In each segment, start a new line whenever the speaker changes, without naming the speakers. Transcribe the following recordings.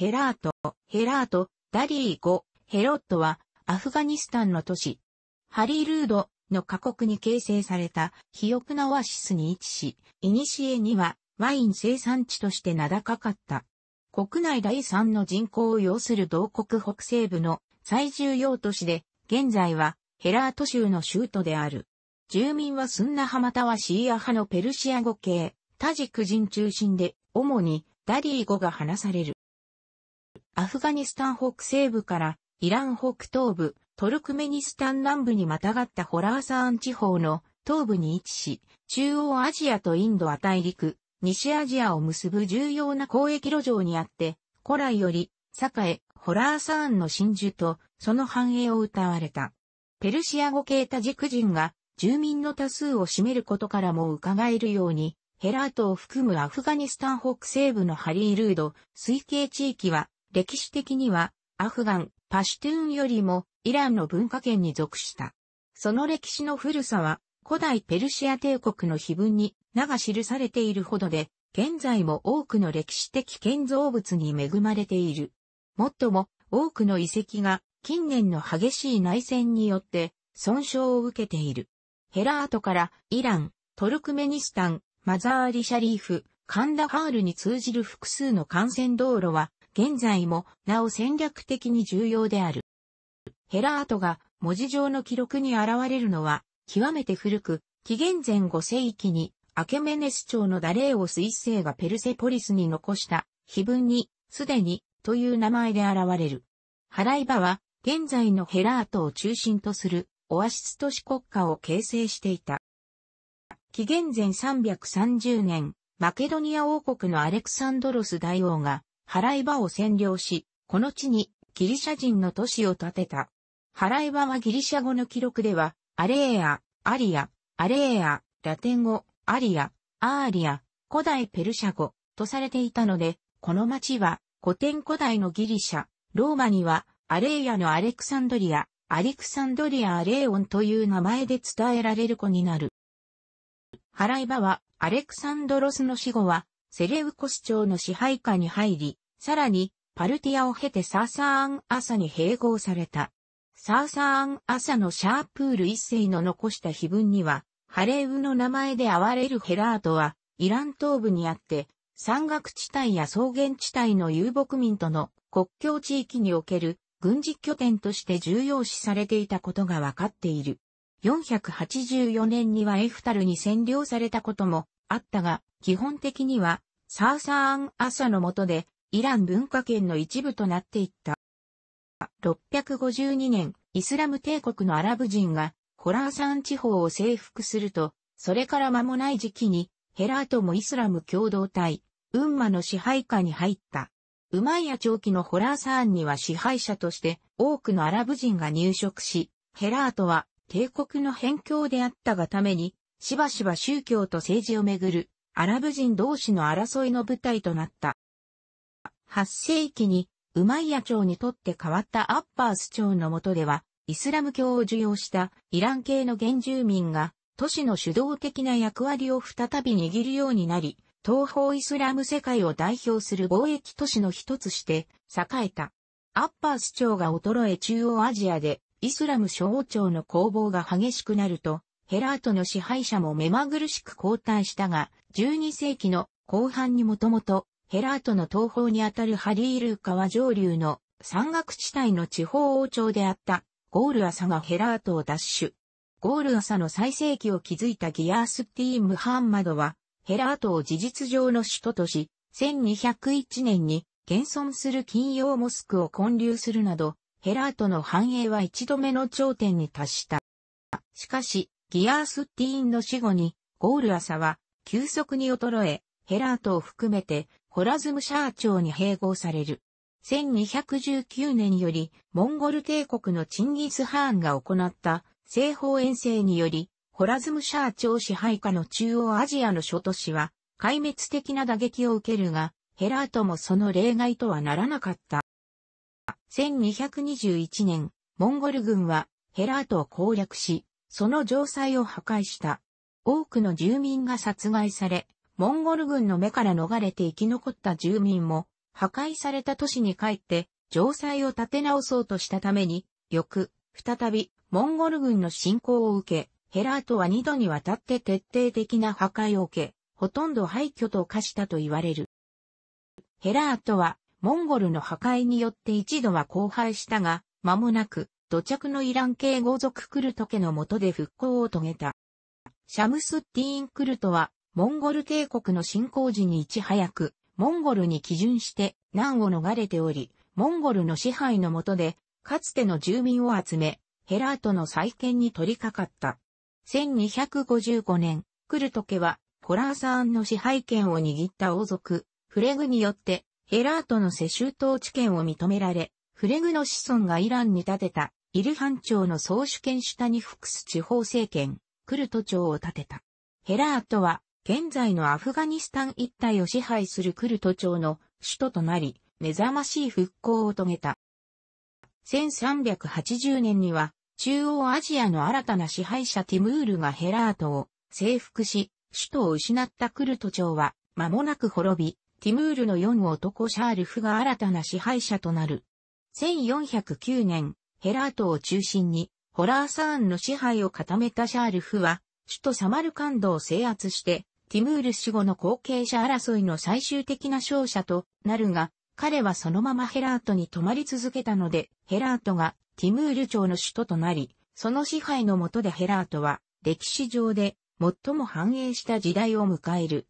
ヘラート、ヘラート、ダリー5、ヘロットは、アフガニスタンの都市、ハリールードの過酷に形成された肥沃なオアシスに位置し、イニシエにはワイン生産地として名高かった。国内第3の人口を要する同国北西部の最重要都市で、現在はヘラート州の州都である。住民はスンナ派またはシーア派のペルシア語系、タジク人中心で、主にダリー語が話される。アフガニスタン北西部からイラン北東部、トルクメニスタン南部にまたがったホラーサーン地方の東部に位置し、中央アジアとインドは大陸、西アジアを結ぶ重要な交易路上にあって、古来より、栄、ホラーサーンの真珠と、その繁栄を歌われた。ペルシア語系多軸人が、住民の多数を占めることからも伺えるように、ヘラートを含むアフガニスタン北西部のハリールード、推計地域は、歴史的には、アフガン、パシュトゥーンよりも、イランの文化圏に属した。その歴史の古さは、古代ペルシア帝国の碑文に、名が記されているほどで、現在も多くの歴史的建造物に恵まれている。もっとも、多くの遺跡が、近年の激しい内戦によって、損傷を受けている。ヘラートからイラン、トルクメニスタン、マザーリシャリーフ、カンダハールに通じる複数の幹線道路は現在もなお戦略的に重要である。ヘラートが文字上の記録に現れるのは極めて古く、紀元前5世紀にアケメネス朝のダレーオス一世がペルセポリスに残した碑文に、すでにという名前で現れる。払い場は現在のヘラートを中心とするオアシス都市国家を形成していた。紀元前330年、マケドニア王国のアレクサンドロス大王が払い場を占領し、この地にギリシャ人の都市を建てた。払い場はギリシャ語の記録では、アレーア、アリア、アレーア、ラテン語、アリア、アーリア、古代ペルシャ語とされていたので、この町は古典古代のギリシャ、ローマにはアレイアのアレクサンドリア、アレクサンドリア・アレーオンという名前で伝えられる子になる。払い場はアレクサンドロスの死後はセレウコス朝の支配下に入り、さらに、パルティアを経てサーサーン朝に併合された。サーサーン朝のシャープール一世の残した碑文には、ハレウの名前で哀れるヘラートは、イラン東部にあって、山岳地帯や草原地帯の遊牧民との国境地域における軍事拠点として重要視されていたことが分かっている。484年にはエフタルに占領されたこともあったが、基本的にはサーサーンサの下でイラン文化圏の一部となっていった。652年、イスラム帝国のアラブ人がホラーサン地方を征服すると、それから間もない時期に、ヘラートもイスラム共同体、ウンマの支配下に入った。ウマイヤ長期のホラーサーンには支配者として多くのアラブ人が入植し、ヘラートは帝国の辺境であったがために、しばしば宗教と政治をめぐるアラブ人同士の争いの舞台となった。8世紀に、ウマイヤ朝にとって変わったアッパース朝の下では、イスラム教を受容したイラン系の原住民が、都市の主導的な役割を再び握るようになり、東方イスラム世界を代表する貿易都市の一つして栄えた。アッパース朝が衰え中央アジアでイスラム諸王朝の攻防が激しくなると、ヘラートの支配者も目まぐるしく交代したが、12世紀の後半にもともとヘラートの東方にあたるハリールー川上流の山岳地帯の地方王朝であったゴール朝がヘラートを奪取。ゴール朝の最盛期を築いたギアースティー・ムハンマドはヘラートを事実上の首都とし、1201年に現存する金曜モスクを建立するなど、ヘラートの繁栄は一度目の頂点に達した。しかし、ギアースティーンの死後に、ゴール朝は急速に衰え、ヘラートを含めて、ホラズムシャー朝に併合される。1219年より、モンゴル帝国のチンギス・ハーンが行った西方遠征により、ホラズムシャー朝支配下の中央アジアの諸都市は、壊滅的な打撃を受けるが、ヘラートもその例外とはならなかった。1221年、モンゴル軍はヘラートを攻略し、その城塞を破壊した。多くの住民が殺害され、モンゴル軍の目から逃れて生き残った住民も、破壊された都市に帰って、城塞を立て直そうとしたために、翌、再び、モンゴル軍の侵攻を受け、ヘラートは二度にわたって徹底的な破壊を受け、ほとんど廃墟と化したと言われる。ヘラートは、モンゴルの破壊によって一度は荒廃したが、間もなく、土着のイラン系豪族クルト家の下で復興を遂げた。シャムスッティーン・クルトは、モンゴル帝国の侵攻時にいち早く、モンゴルに基準して難を逃れており、モンゴルの支配の下で、かつての住民を集め、ヘラートの再建に取り掛かった。1255年、クルト家は、コラーサーンの支配権を握った王族、フレグによって、ヘラートの世襲統治権を認められ、フレグの子孫がイランに建てた、イルハン朝の総主権下に服す地方政権、クルト朝を建てた。ヘラートは、現在のアフガニスタン一帯を支配するクルト朝の首都となり、目覚ましい復興を遂げた。1380年には、中央アジアの新たな支配者ティムールがヘラートを征服し、首都を失ったクルト朝は、間もなく滅び、ティムールの4男シャールフが新たな支配者となる。1409年、ヘラートを中心に、ホラーサーンの支配を固めたシャールフは、首都サマルカンドを制圧して、ティムール死後の後継者争いの最終的な勝者となるが、彼はそのままヘラートに泊まり続けたので、ヘラートがティムール朝の首都となり、その支配の下でヘラートは歴史上で最も繁栄した時代を迎える。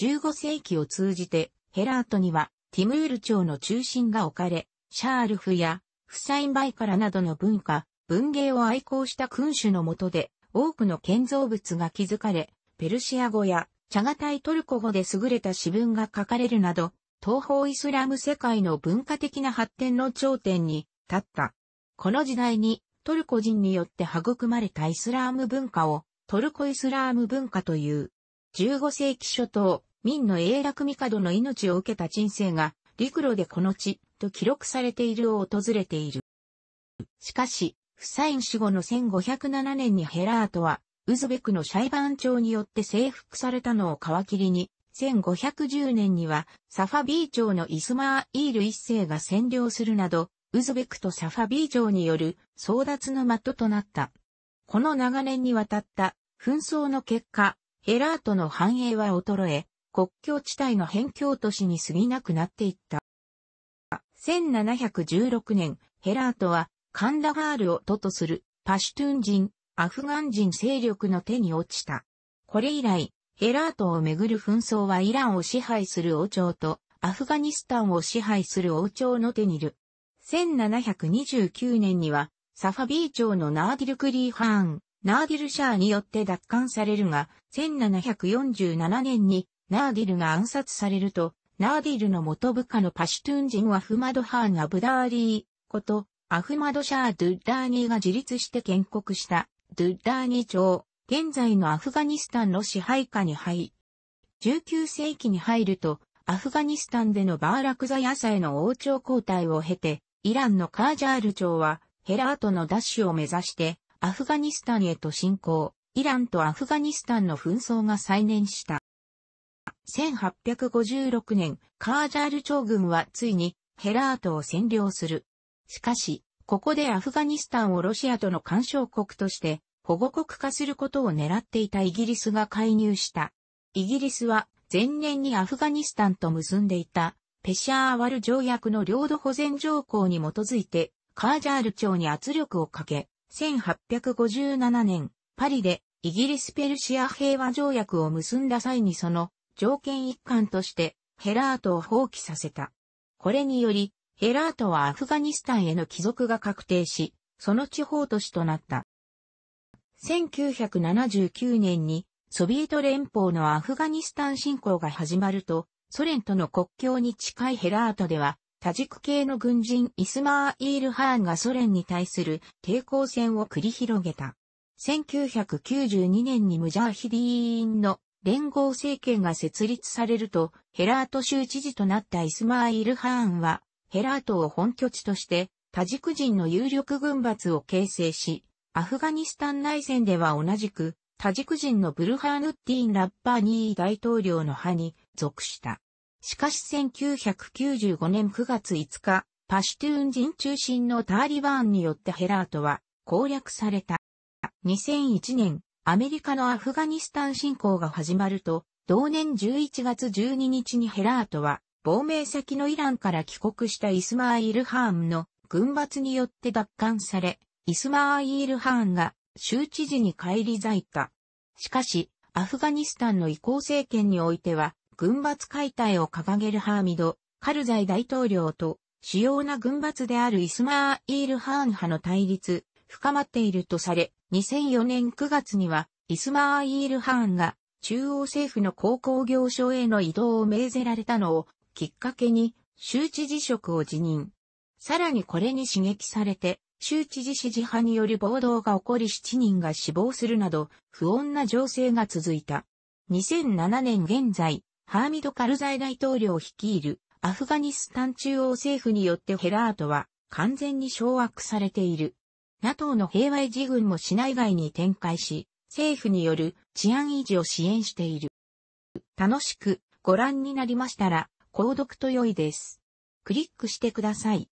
15世紀を通じてヘラートにはティムール朝の中心が置かれ、シャールフやフサインバイカラなどの文化、文芸を愛好した君主の下で多くの建造物が築かれ、ペルシア語やチャガタイトルコ語で優れた詩文が書かれるなど、東方イスラム世界の文化的な発展の頂点に立った。この時代にトルコ人によって育まれたイスラーム文化をトルコイスラーム文化という。15世紀初頭、民の英楽帝の命を受けた人生が陸路でこの地と記録されているを訪れている。しかし、フサイン死後の1507年にヘラートはウズベクのシャイバン朝によって征服されたのを皮切りに、1510年にはサファビー朝のイスマーイール一世が占領するなど、ウズベクとサファビー朝による争奪の的となった。この長年にわたった紛争の結果、ヘラートの繁栄は衰え、国境地帯の辺境都市に過ぎなくなっていった。1716年、ヘラートはカンダガールを都とするパシュトゥン人アフガン人勢力の手に落ちた。これ以来、ヘラートをめぐる紛争はイランを支配する王朝とアフガニスタンを支配する王朝の手にいる。1729年にはサファビー朝のナーディル・クリーハーン、ナーディル・シャーによって奪還されるが、1747年にナーディルが暗殺されると、ナーディルの元部下のパシュトゥン人はフマド・ハーン・アブダーリーこと、アフマド・シャー・ドゥッダーニーが自立して建国したドゥッダーニ朝、現在のアフガニスタンの支配下に入り、19世紀に入ると、アフガニスタンでのバーラクザヤサへの王朝交代を経て、イランのカージャール朝は、ヘラートの奪取を目指して、アフガニスタンへと侵攻、イランとアフガニスタンの紛争が再燃した。1856年、カージャール朝軍はついにヘラートを占領する。しかし、ここでアフガニスタンをロシアとの干渉国として保護国化することを狙っていたイギリスが介入した。イギリスは前年にアフガニスタンと結んでいたペシャーワル条約の領土保全条項に基づいてカージャール町に圧力をかけ、1857年パリでイギリスペルシア平和条約を結んだ際にその条件一環としてヘラートを放棄させた。これによりヘラートはアフガニスタンへの帰属が確定し、その地方都市となった。1979年にソビエト連邦のアフガニスタン侵攻が始まると、ソ連との国境に近いヘラートでは、多軸系の軍人イスマーイール・ハーンがソ連に対する抵抗戦を繰り広げた。1992年にムジャーヒディーンの連合政権が設立されると、ヘラート州知事となったイスマーイール・ハーンは、ヘラートを本拠地として、タジク人の有力軍閥を形成し、アフガニスタン内戦では同じく、タジク人のブルハーヌッティン・ラッパーニー大統領の派に属した。しかし1995年9月5日、パシュトゥーン人中心のターリバーンによってヘラートは攻略された。2001年、アメリカのアフガニスタン侵攻が始まると、同年11月12日にヘラートは亡命先のイランから帰国したイスマーイル・ハーンの軍閥によって奪還され、イスマーイル・ハーンが州知事に返り咲いた。しかし、アフガニスタンの移行政権においては、軍閥解体を掲げるハーミド、カルザイ大統領と、主要な軍閥であるイスマーイール・ハーン派の対立、深まっているとされ、2004年9月には、イスマーイール・ハーンが中央政府の高校行省への移動を命ぜられたのをきっかけに州知事職を辞任。さらにこれに刺激されて、州知事支持派による暴動が起こり7人が死亡するなど、不穏な情勢が続いた。2007年現在、ハーミド・カルザイ大統領率いるアフガニスタン中央政府によってヘラートは完全に掌握されている。NATO の平和維持軍も市内外に展開し、政府による治安維持を支援している。楽しくご覧になりましたら、購読と良いです。クリックしてください。